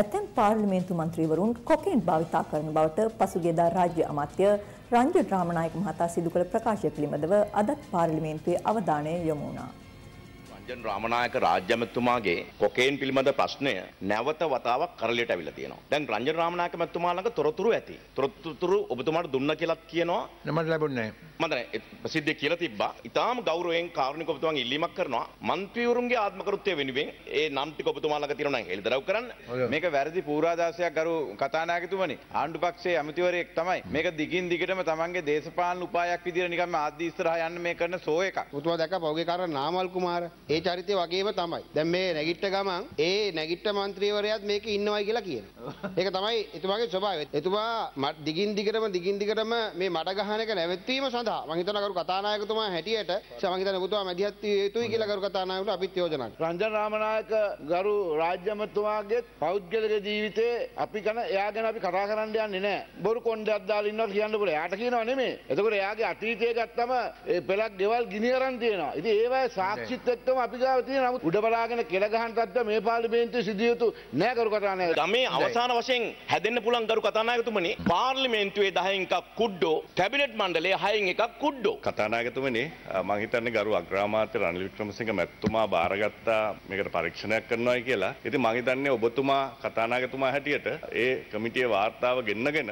ඇතැම් පාර්ලිමේන්තු මන්ත්‍රීවරුන් කොකේන් භාවිතා කරන බවට පසුගියදා රාජ්‍ය අමාත්‍ය රංජිත් රාමනායක මහතා සිදු කළ ප්‍රකාශය පිළිබඳව අදත් පාර්ලිමේන්තුවේ අවධානය යොමු වුණා. රන්ජන් රාමනායක රාජ්‍යමැතිතුමාගේ කොකේන් පිළිබඳ ප්‍රශ්නය නැවත වතාවක් කරලියට ඇවිල්ලා තියෙනවා. දැන් රන්ජන් රාමනායක මැතිතුමා ළඟ තොරතුරු ඇති. තොරතුරු ඔබතුමාට දුන්න කියලා කියනවා. මට ලැබුණේ නැහැ. මන්ද ප්‍රසිද්ධිය කියලා තිබ්බා. ඊටාම ගෞරවයෙන් කාරුණික ඔබතුමාගේ ඉල්ලීමක් කරනවා. മന്ത്രിවරුන්ගේ ආත්මකෘත්‍ය වෙනුවෙන් ඒ නම් ටික ඔබතුමා ළඟ තියෙනවා නම් හෙළිදරව් කරන්න. මේක වැරදි පූර්වාදර්ශයක් ගරු කතානායකතුමනි. ආණ්ඩු පක්ෂයේ ඇමතිවරයෙක් තමයි. මේක දිගින් දිගටම තමන්ගේ දේශපාලන උපායක් විදිහට නිකම්ම ආදී ඉස්සරහා යන්න මේ කරන සෝ එකක්. ඔබතුමා දැක්කා පෞගේ කාර්ය නාමල් කුමාර. ඒ චරිතය වගේම තමයි. දැන් මේ නැගිට්ට ගමන් ඒ නැගිට්ට മന്ത്രിවරයාත් මේක ඉන්නවයි කියලා කියනවා. ඒක තමයි එතුමාගේ ස්වභාවය. එතුමා දිගින් දිගටම දිගින් දිගටම මේ මඩ ගහන එක නැවැත්වීම සඳහා මම හිතනවා කරු කතානායකතුමා හැටියට මම හිතනවා ඔබතුමා මැදිහත් විය යුතුයි කියලා කරු කතානායකට අපිත් යෝජනා කරා. රංජන් රාමනායක ගරු රාජ්‍යමතුමාගේ පෞද්ගලික ජීවිතේ අපි ගැන එයා ගැන අපි කතා කරන්න යන්නේ නැහැ. බොරු කොණ්ඩයක් දාලා ඉන්නවා කියන්න පුළුවන්. එයාට කියනවා නෙමෙයි. එතකොට එයාගේ අතීතය ගත්තම ඒ පෙලක් ගෙවල් ගිනි අරන් තියෙනවා. ඉතින් ඒවයි සාක්ෂිත් එක්කම අපි ගාව තියෙන නමුත් උඩ බලාගෙන කෙල ගහන තත්ත්වය මේ පාර්ලිමේන්තුවේ සිදිය යුතු නෑ කරු කතානායක. ගමේ අවසාන වශයෙන් හැදෙන්න පුළුවන් කරු කතානායකතුමනි පාර්ලිමේන්තුවේ 10න් එකක් කුඩ්ඩෝ කැබිනට් මණ්ඩලයේ 6න් එකක් කුඩ්ඩෝ. කතානායකතුමනි මම හිතන්නේ ගරු අග්‍රාමාත්‍ය රනිල් වික්‍රමසිංහ මැතිතුමා බාරගත්තා මේකට පරීක්ෂණයක් කරනවායි කියලා. ඉතින් මම හිතන්නේ ඔබතුමා කතානායකතුමා හැටියට ඒ කමිටියේ වාර්තාව ගෙන්නගෙන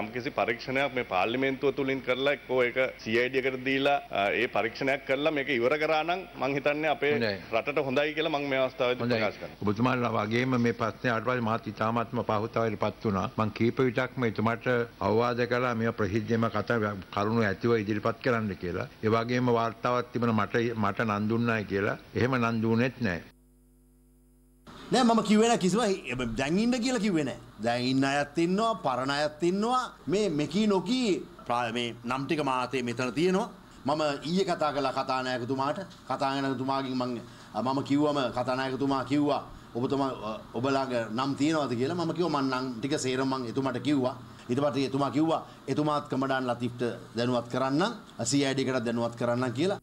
යම්කිසි පරීක්ෂණයක් මේ පාර්ලිමේන්තුව තුලින් කරලා එක්කෝ ඒක CID එකට දීලා ඒ පරීක්ෂණයක් කරලා මේක ඉවර කරා නම් මම හිතන්නේ අපේ රටට හොඳයි කියලා මං මේ අවස්ථාවේදී ප්‍රකාශ කරනවා. ඔබතුමාලා වගේම මේ ප්‍රශ්නේ ආවට මහත් ඉතාමත්ම පහුතාවයට පත් වුණා. මං කීප විටක්ම එතුමාට අවවාද කළා මේ ප්‍රසිද්ධියම කතා කරුණු ඇතිව ඉදිරිපත් කරන්න කියලා. ඒ වගේම වාර්තාවක් තිබුණා මට මට නන් දුන්නයි කියලා. එහෙම නන් දුන්නේත් නැහැ. නෑ මම කිවෙන කිසිව දැන්ඉන්න කියලා කිවෙන දැයින්න අයත්තින්නවා පරණ අයත්තින්නවා මේ මෙකී නොකී ප්‍රාමේ නම්ටික මාතය මෙතන තියෙනවා මම ඊයේ කතා කළා කතානායකතුමාට කතානායකතුමාගෙන් මම මම කිව්වම කතානායකතුමා කිව්වා ඔබතුමා ඔබලාගේ නම් තියනවාද කියලා මම කිව්වා මම නම් ටික සේරම මම එතුමාට කිව්වා ඊට පස්සේ එතුමා කිව්වා එතුමාත් කමඩාන් ලතිෆ්ට දැනුවත් කරන්න CID කට දැනුවත් කරන්න කියලා